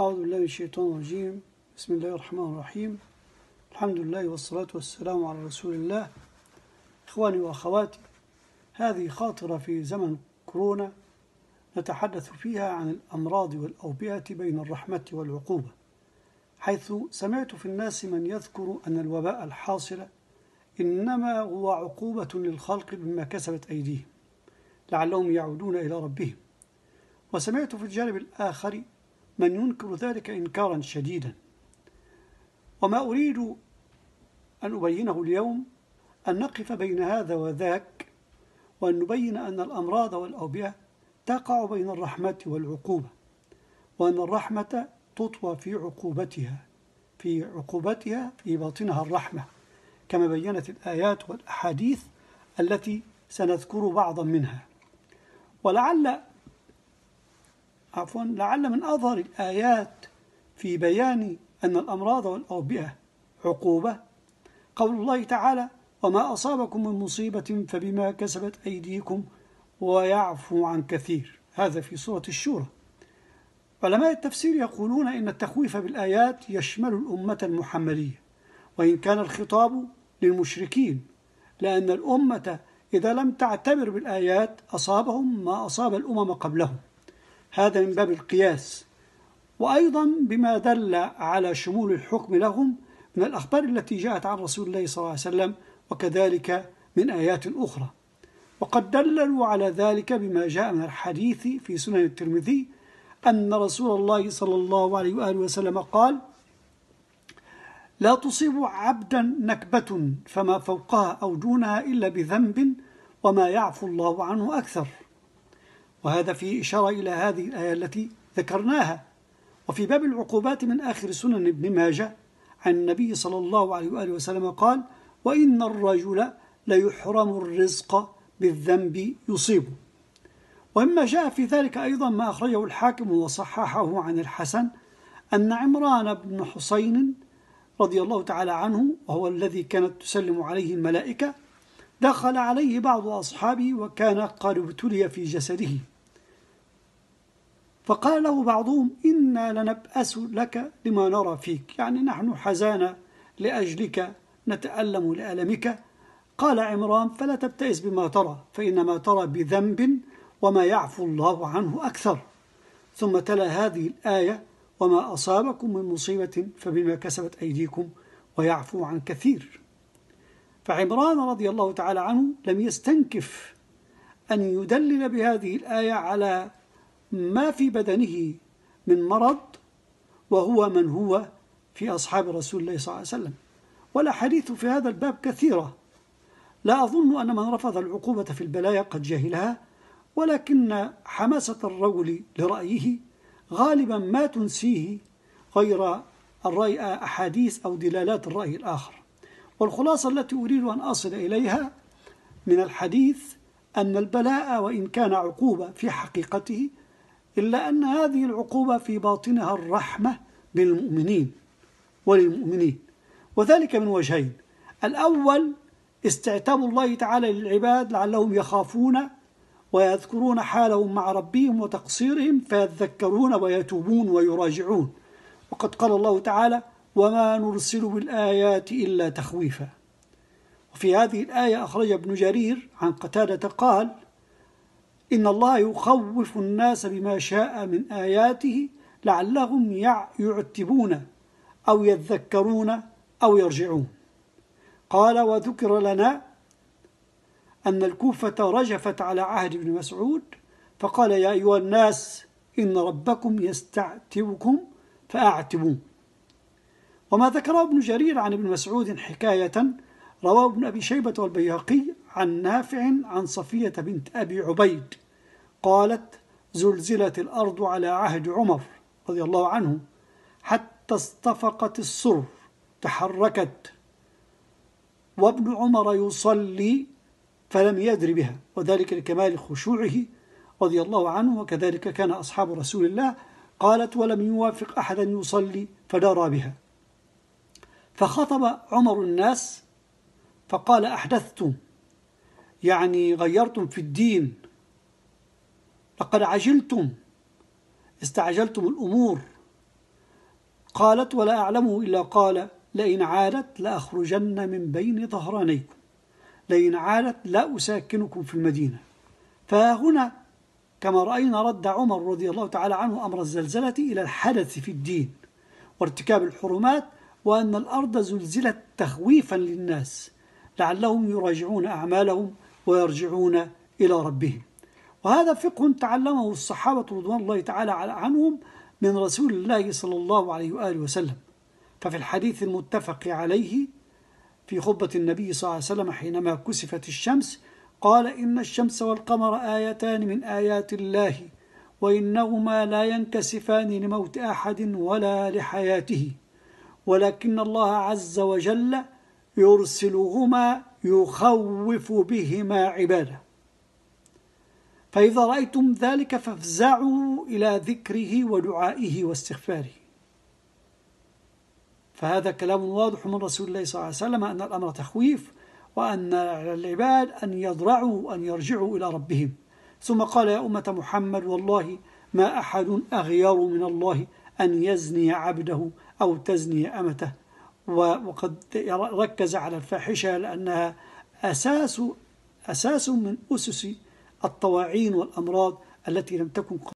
أعوذ بالله من الشيطان الرجيم بسم الله الرحمن الرحيم الحمد لله والصلاة والسلام على رسول الله إخواني وأخواتي هذه خاطرة في زمن كورونا نتحدث فيها عن الأمراض والأوبئة بين الرحمة والعقوبة حيث سمعت في الناس من يذكر أن الوباء الحاصل إنما هو عقوبة للخلق بما كسبت أيديهم لعلهم يعودون إلى ربهم وسمعت في الجانب الآخر من ينكر ذلك إنكارا شديدا وما أريد أن أبينه اليوم أن نقف بين هذا وذاك وأن نبين أن الأمراض والأوبئة تقع بين الرحمة والعقوبة وأن الرحمة تطوى في عقوبتها في عقوبتها في باطنها الرحمة كما بينت الآيات والأحاديث التي سنذكر بعضا منها ولعل عفوا لعل من أظهر الآيات في بيان أن الأمراض والأوبئة عقوبة قول الله تعالى وما أصابكم من مصيبة فبما كسبت أيديكم ويعفو عن كثير هذا في سورة الشورى علماء التفسير يقولون إن التخويف بالآيات يشمل الأمة المحمدية وإن كان الخطاب للمشركين لأن الأمة إذا لم تعتبر بالآيات أصابهم ما أصاب الأمم قبلهم هذا من باب القياس وأيضا بما دل على شمول الحكم لهم من الأخبار التي جاءت عن رسول الله صلى الله عليه وسلم وكذلك من آيات أخرى وقد دللوا على ذلك بما جاء من الحديث في سنن الترمذي أن رسول الله صلى الله عليه وآله وسلم قال لا تصيب عبدا نكبة فما فوقها أو دونها إلا بذنب وما يعفو الله عنه أكثر وهذا فيه إشارة إلى هذه الآية التي ذكرناها وفي باب العقوبات من آخر سنن ابن ماجه عن النبي صلى الله عليه وآله وسلم قال وإن الرجل ليحرم الرزق بالذنب يصيبه وإما جاء في ذلك أيضا ما أخرجه الحاكم وصححه عن الحسن أن عمران بن حسين رضي الله تعالى عنه وهو الذي كانت تسلم عليه الملائكة دخل عليه بعض أصحابه وكان قد ابتلي في جسده فقال له بعضهم إنا لنبأس لك لما نرى فيك يعني نحن حزانا لأجلك نتألم لألمك قال عمران فلا تبتئس بما ترى فإنما ترى بذنب وما يعفو الله عنه أكثر ثم تلا هذه الآية وما أصابكم من مصيبة فبما كسبت أيديكم ويعفو عن كثير فعمران رضي الله تعالى عنه لم يستنكف أن يدلل بهذه الآية على ما في بدنه من مرض وهو من هو في أصحاب رسول الله صلى الله عليه وسلم والأحاديث في هذا الباب كثيرة لا أظن أن من رفض العقوبة في البلايا قد جهلها ولكن حماسة الرجل لرأيه غالبا ما تنسيه غير الرأي أحاديث أو دلالات الرأي الآخر والخلاصة التي أريد أن أصل إليها من الحديث أن البلاء وإن كان عقوبة في حقيقته إلا أن هذه العقوبة في باطنها الرحمة بالمؤمنين وللمؤمنين وذلك من وجهين الأول استعتاب الله تعالى للعباد لعلهم يخافون ويذكرون حالهم مع ربهم وتقصيرهم فيذكرون ويتوبون ويراجعون وقد قال الله تعالى وما نرسل بالآيات إلا تخويفا وفي هذه الآية أخرج ابن جرير عن قتادة قال إن الله يخوف الناس بما شاء من آياته لعلهم يعتبون أو يذكرون أو يرجعون قال وذكر لنا أن الكوفة رجفت على عهد ابن مسعود فقال يا أيها الناس إن ربكم يستعتبكم فأعتبون وما ذكره ابن جرير عن ابن مسعود حكاية رواه ابن أبي شيبة والبيهقي عن نافع عن صفية بنت أبي عبيد قالت زلزلت الأرض على عهد عمر رضي الله عنه حتى اصطفقت السر تحركت وابن عمر يصلي فلم يدر بها وذلك لكمال خشوعه رضي الله عنه وكذلك كان أصحاب رسول الله قالت ولم يوافق أحدا يصلي فدرى بها فخطب عمر الناس فقال أحدثتم يعني غيرتم في الدين لقد عجلتم استعجلتم الأمور قالت ولا أعلمه إلا قال لئن عادت لأخرجن من بين ظهرانيكم لئن عادت لا أساكنكم في المدينة فهنا كما رأينا رد عمر رضي الله تعالى عنه أمر الزلزلة إلى الحدث في الدين وارتكاب الحرمات وأن الأرض زلزلت تخويفا للناس لعلهم يراجعون أعمالهم ويرجعون إلى ربهم وهذا فقه تعلمه الصحابة رضوان الله تعالى عنهم من رسول الله صلى الله عليه وآله وسلم ففي الحديث المتفق عليه في خطبة النبي صلى الله عليه وسلم حينما كسفت الشمس قال إن الشمس والقمر آيتان من آيات الله وإنهما لا ينكسفان لموت أحد ولا لحياته ولكن الله عز وجل يرسلهما يخوف بهما عباده فإذا رأيتم ذلك فافزعوا إلى ذكره ودعائه واستغفاره فهذا كلام واضح من رسول الله صلى الله عليه وسلم أن الأمر تخويف وأن على العباد أن يضرعوا أن يرجعوا إلى ربهم ثم قال يا أمة محمد والله ما أحد أغير من الله أن يزني عبده أو تزني أمته وقد ركز على الفاحشة لأنها أساس أساس من أسس الطواعين والأمراض التي لم تكن